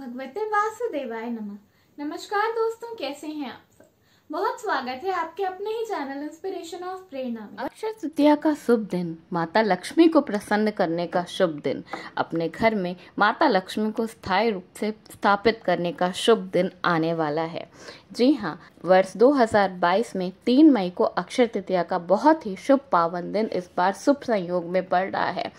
भगवते वासुदेवाय नमः नमस्कार दोस्तों कैसे हैं आप बहुत स्वागत है आपके अपने ही चैनल इंस्पिरेशन ऑफ प्रेरणा में अक्षय तृतीया का शुभ दिन माता लक्ष्मी को प्रसन्न करने का शुभ दिन अपने घर में माता लक्ष्मी को स्थायी रूप से स्थापित करने का शुभ दिन आने वाला है जी हाँ वर्ष 2022 में 3 मई को अक्षय तृतीया का बहुत ही शुभ पावन दिन इस बार शुभ संयोग में पड़ रहा है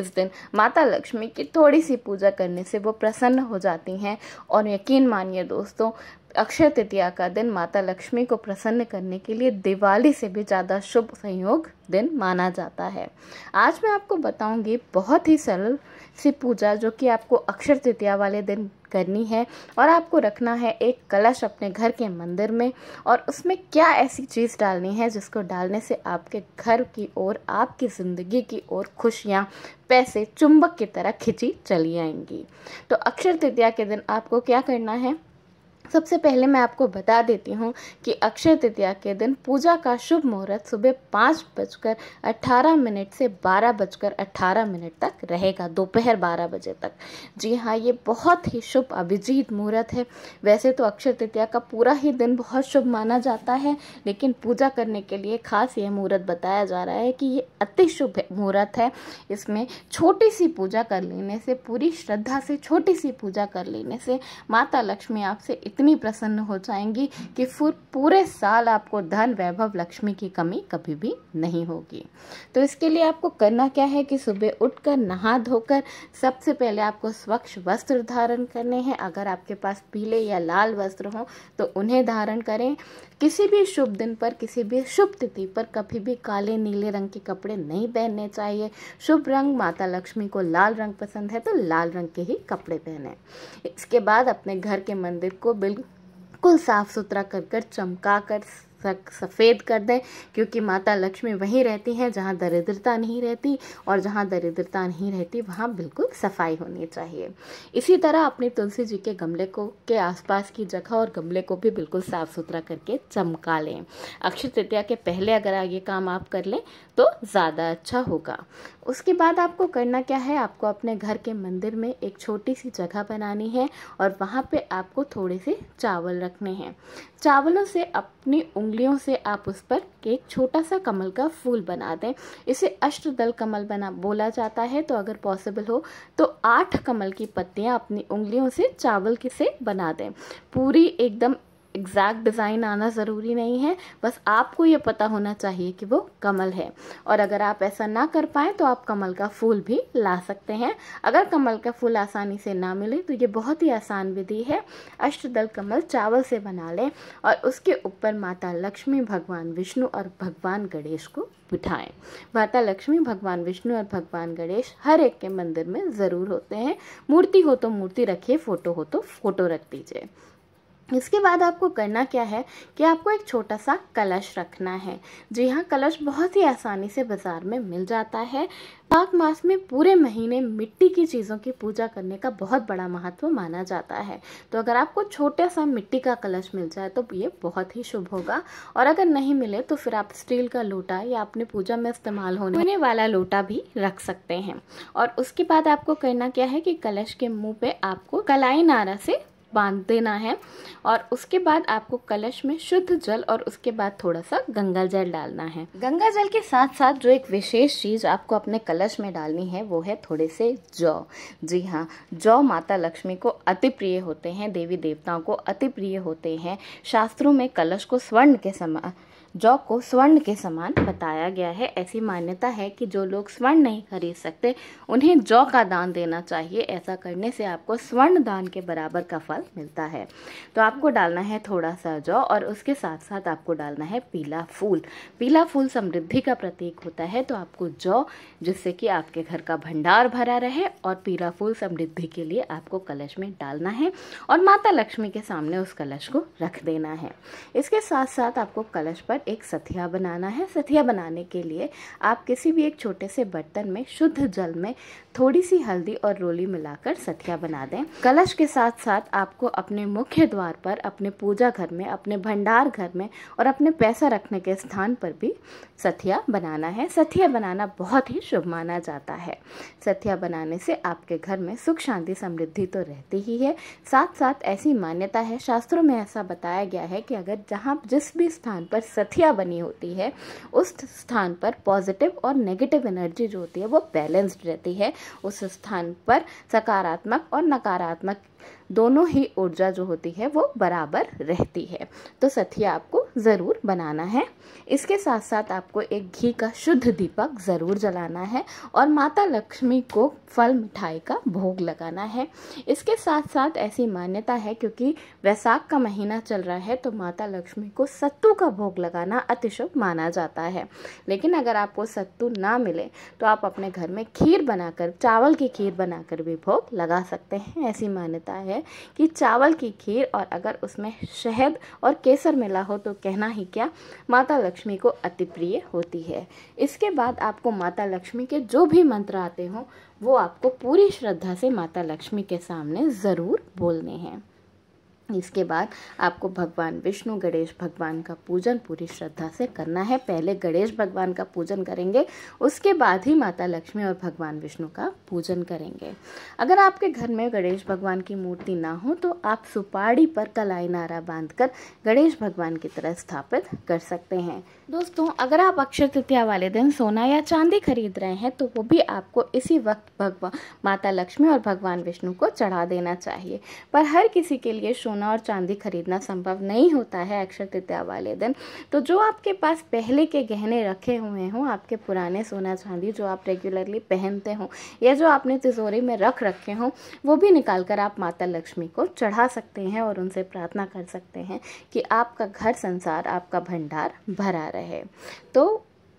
इस दिन माता लक्ष्मी की थोड़ी सी पूजा करने से वो प्रसन्न हो जाती हैं और यकीन मानिए दोस्तों अक्षय तृतीया का दिन माता लक्ष्मी को प्रसन्न करने के लिए दिवाली से भी ज़्यादा शुभ संयोग दिन माना जाता है आज मैं आपको बताऊंगी बहुत ही सरल सी पूजा जो कि आपको अक्षर तृतीया वाले दिन करनी है और आपको रखना है एक कलश अपने घर के मंदिर में और उसमें क्या ऐसी चीज़ डालनी है जिसको डालने से आपके घर की ओर आपकी ज़िंदगी की ओर खुशियाँ पैसे चुंबक की तरह खिंची चली आएंगी तो अक्षर तृतीया के दिन आपको क्या करना है सबसे पहले मैं आपको बता देती हूँ कि अक्षय तृतीया के दिन पूजा का शुभ मुहूर्त सुबह पाँच बजकर अट्ठारह मिनट से बारह बजकर अट्ठारह मिनट तक रहेगा दोपहर बारह बजे तक जी हाँ ये बहुत ही शुभ अभिजीत मुहूर्त है वैसे तो अक्षय तृतीया का पूरा ही दिन बहुत शुभ माना जाता है लेकिन पूजा करने के लिए खास यह मुहूर्त बताया जा रहा है कि ये अति शुभ मुहूर्त है इसमें छोटी सी पूजा कर लेने से पूरी श्रद्धा से छोटी सी पूजा कर लेने से माता लक्ष्मी आपसे इतनी प्रसन्न हो जाएंगी कि फिर पूरे साल आपको धन वैभव लक्ष्मी की कमी कभी भी नहीं होगी तो इसके लिए आपको करना क्या है कि सुबह उठकर नहा धोकर सबसे पहले आपको स्वच्छ वस्त्र धारण करने हैं अगर आपके पास पीले या लाल वस्त्र हों तो उन्हें धारण करें किसी भी शुभ दिन पर किसी भी शुभ तिथि पर कभी भी काले नीले रंग के कपड़े नहीं पहनने चाहिए शुभ रंग माता लक्ष्मी को लाल रंग पसंद है तो लाल रंग के ही कपड़े पहने इसके बाद अपने घर के मंदिर को बिल्कुल साफ सुथरा कर कर चमका कर सफ़ेद कर दें क्योंकि माता लक्ष्मी वहीं रहती हैं जहाँ दरिद्रता नहीं रहती और जहाँ दरिद्रता नहीं रहती वहाँ बिल्कुल सफाई होनी चाहिए इसी तरह अपने तुलसी जी के गमले को के आसपास की जगह और गमले को भी बिल्कुल साफ़ सुथरा करके चमका लें अक्षय तृतीया के पहले अगर ये काम आप कर लें तो ज़्यादा अच्छा होगा उसके बाद आपको करना क्या है आपको अपने घर के मंदिर में एक छोटी सी जगह बनानी है और वहाँ पर आपको थोड़े से चावल रखने हैं चावलों से अपनी उंग उंगलियों से आप उस पर एक छोटा सा कमल का फूल बना दें इसे अष्टदल कमल बना बोला जाता है तो अगर पॉसिबल हो तो आठ कमल की पत्तियां अपनी उंगलियों से चावल की से बना दें पूरी एकदम एग्जैक्ट डिज़ाइन आना ज़रूरी नहीं है बस आपको ये पता होना चाहिए कि वो कमल है और अगर आप ऐसा ना कर पाएँ तो आप कमल का फूल भी ला सकते हैं अगर कमल का फूल आसानी से ना मिले तो ये बहुत ही आसान विधि है अष्टदल कमल चावल से बना लें और उसके ऊपर माता लक्ष्मी भगवान विष्णु और भगवान गणेश को बिठाएं माता लक्ष्मी भगवान विष्णु और भगवान गणेश हर एक के मंदिर में ज़रूर होते हैं मूर्ति हो तो मूर्ति रखिए फ़ोटो हो तो फ़ोटो रख दीजिए इसके बाद आपको करना क्या है कि आपको एक छोटा सा कलश रखना है जी हाँ कलश बहुत ही आसानी से बाज़ार में मिल जाता है माघ मास में पूरे महीने मिट्टी की चीज़ों की पूजा करने का बहुत बड़ा महत्व माना जाता है तो अगर आपको छोटा सा मिट्टी का कलश मिल जाए तो ये बहुत ही शुभ होगा और अगर नहीं मिले तो फिर आप स्टील का लोटा या अपने पूजा में इस्तेमाल होने वाला लोटा भी रख सकते हैं और उसके बाद आपको करना क्या है कि कलश के मुँह पे आपको कलाई नारा से बांध देना है और उसके बाद आपको कलश में शुद्ध जल और उसके बाद थोड़ा सा गंगा जल डालना है गंगा जल के साथ साथ जो एक विशेष चीज़ आपको अपने कलश में डालनी है वो है थोड़े से जौ जी हाँ जौ माता लक्ष्मी को अति प्रिय होते हैं देवी देवताओं को अति प्रिय होते हैं शास्त्रों में कलश को स्वर्ण के समान जौ को स्वर्ण के समान बताया गया है ऐसी मान्यता है कि जो लोग स्वर्ण नहीं खरीद सकते उन्हें जौ का दान देना चाहिए ऐसा करने से आपको स्वर्ण दान के बराबर का फल मिलता है तो आपको डालना है थोड़ा सा जौ और उसके साथ साथ आपको डालना है पीला फूल पीला फूल समृद्धि का प्रतीक होता है तो आपको जौ जिससे कि आपके घर का भंडार भरा रहे और पीला फूल समृद्धि के लिए आपको कलश में डालना है और माता लक्ष्मी के सामने उस कलश को रख देना है इसके साथ साथ आपको कलश पर पर एक सथिया बनाना है सथिया बनाने के लिए आप किसी भी एक छोटे से बर्तन में शुद्ध जल में थोड़ी सी हल्दी और रोली मिलाकर सथिया बना दें कलश के साथ साथ आपको अपने मुख्य द्वार पर अपने पूजा घर में अपने भंडार घर में और अपने पैसा रखने के स्थान पर भी सथिया बनाना है सथिया बनाना बहुत ही शुभ माना जाता है सथिया बनाने से आपके घर में सुख शांति समृद्धि तो रहती ही है साथ साथ ऐसी मान्यता है शास्त्रों में ऐसा बताया गया है कि अगर जहाँ जिस भी स्थान पर सत्य अर्थिया बनी होती है उस स्थान पर पॉजिटिव और नेगेटिव एनर्जी जो होती है वो बैलेंस्ड रहती है उस स्थान पर सकारात्मक और नकारात्मक दोनों ही ऊर्जा जो होती है वो बराबर रहती है तो सथिया आपको ज़रूर बनाना है इसके साथ साथ आपको एक घी का शुद्ध दीपक ज़रूर जलाना है और माता लक्ष्मी को फल मिठाई का भोग लगाना है इसके साथ साथ ऐसी मान्यता है क्योंकि वैसाख का महीना चल रहा है तो माता लक्ष्मी को सत्तू का भोग लगाना अतिशुभ माना जाता है लेकिन अगर आपको सत्तू ना मिले तो आप अपने घर में खीर बनाकर चावल की खीर बनाकर भी भोग लगा सकते हैं ऐसी मान्यता है है कि चावल की खीर और अगर उसमें शहद और केसर मिला हो तो कहना ही क्या माता लक्ष्मी को अति प्रिय होती है इसके बाद आपको माता लक्ष्मी के जो भी मंत्र आते हों वो आपको पूरी श्रद्धा से माता लक्ष्मी के सामने ज़रूर बोलने हैं इसके बाद आपको भगवान विष्णु गणेश भगवान का पूजन पूरी श्रद्धा से करना है पहले गणेश भगवान का पूजन करेंगे उसके बाद ही माता लक्ष्मी और भगवान विष्णु का पूजन करेंगे अगर आपके घर में गणेश भगवान की मूर्ति ना हो तो आप सुपाड़ी पर कलाई नारा बांध कर गणेश भगवान की तरह स्थापित कर सकते हैं दोस्तों अगर आप अक्षय तृतीया वाले दिन सोना या चांदी खरीद रहे हैं तो वो भी आपको इसी वक्त भगवान माता लक्ष्मी और भगवान विष्णु को चढ़ा देना चाहिए पर हर किसी के लिए सोना सोना और चांदी खरीदना संभव नहीं होता है अक्षय तृतीया वाले दिन तो जो आपके पास पहले के गहने रखे हुए हों आपके पुराने सोना चांदी जो आप रेगुलरली पहनते हों या जो आपने तिजोरी में रख रखे हों वो भी निकाल कर आप माता लक्ष्मी को चढ़ा सकते हैं और उनसे प्रार्थना कर सकते हैं कि आपका घर संसार आपका भंडार भरा रहे तो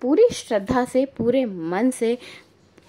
पूरी श्रद्धा से पूरे मन से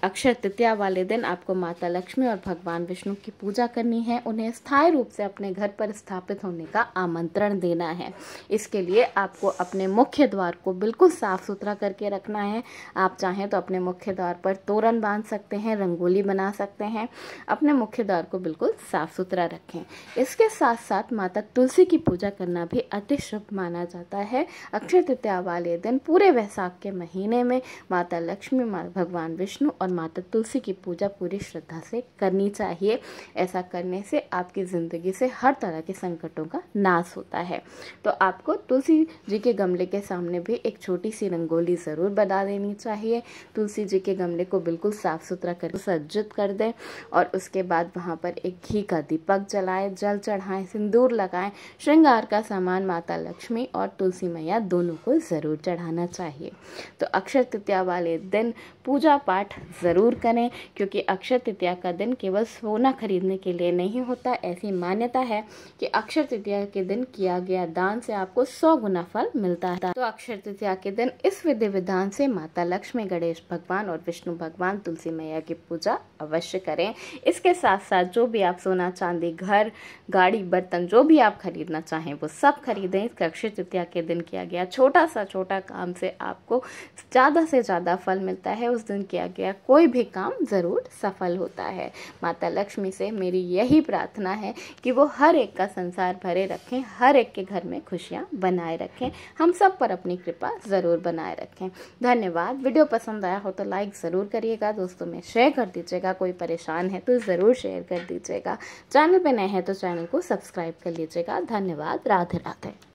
अक्षय तृतीया वाले दिन आपको माता लक्ष्मी और भगवान विष्णु की पूजा करनी है उन्हें स्थायी रूप से अपने घर पर स्थापित होने का आमंत्रण देना है इसके लिए आपको अपने मुख्य द्वार को बिल्कुल साफ सुथरा करके रखना है आप चाहें तो अपने मुख्य द्वार पर तोरण बांध सकते हैं रंगोली बना सकते हैं अपने मुख्य द्वार को बिल्कुल साफ सुथरा रखें इसके साथ साथ माता तुलसी की पूजा करना भी अति शुभ माना जाता है अक्षय तृतीया वाले दिन पूरे वैसाख के महीने में माता लक्ष्मी भगवान विष्णु और माता तुलसी की पूजा पूरी श्रद्धा से करनी चाहिए ऐसा करने से आपकी ज़िंदगी से हर तरह के संकटों का नाश होता है तो आपको तुलसी जी के गमले के सामने भी एक छोटी सी रंगोली ज़रूर बना देनी चाहिए तुलसी जी के गमले को बिल्कुल साफ़ सुथरा कर सज्जित कर दें और उसके बाद वहाँ पर एक घी का दीपक जलाएं जल चढ़ाएं सिंदूर लगाएं श्रृंगार का सामान माता लक्ष्मी और तुलसी मैया दोनों को ज़रूर चढ़ाना चाहिए तो अक्षर तृतीया वाले दिन पूजा पाठ ज़रूर करें क्योंकि अक्षय तृतीया का दिन केवल सोना खरीदने के लिए नहीं होता ऐसी मान्यता है कि अक्षय तृतीया के दिन किया गया दान से आपको सौ गुना फल मिलता है तो अक्षय तृतीया के दिन इस विधि विधान से माता लक्ष्मी गणेश भगवान और विष्णु भगवान तुलसी मैया की पूजा अवश्य करें इसके साथ साथ जो भी आप सोना चांदी घर गाड़ी बर्तन जो भी आप खरीदना चाहें वो सब खरीदें अक्षय तृतीया के दिन किया गया छोटा सा छोटा काम से आपको ज़्यादा से ज़्यादा फल मिलता है उस दिन किया गया कोई भी काम ज़रूर सफल होता है माता लक्ष्मी से मेरी यही प्रार्थना है कि वो हर एक का संसार भरे रखें हर एक के घर में खुशियाँ बनाए रखें हम सब पर अपनी कृपा ज़रूर बनाए रखें धन्यवाद वीडियो पसंद आया हो तो लाइक ज़रूर करिएगा दोस्तों में शेयर कर दीजिएगा कोई परेशान है तो ज़रूर शेयर कर दीजिएगा चैनल पर नए हैं तो चैनल को सब्सक्राइब कर लीजिएगा धन्यवाद राधे राधे